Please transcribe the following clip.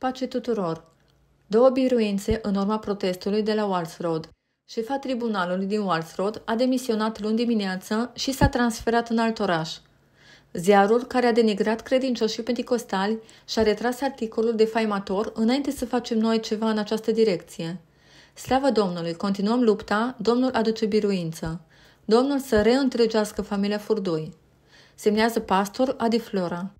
Pace tuturor! Două biruințe în urma protestului de la Walls Road. Șefa tribunalului din Walls Road a demisionat luni dimineață și s-a transferat în alt oraș. Ziarul care a denigrat credincioșii pentecostali și-a retras articolul de faimator înainte să facem noi ceva în această direcție. Slavă Domnului, continuăm lupta, Domnul aduce biruință. Domnul să reîntregească familia Furdui. Semnează pastor Adi Flora.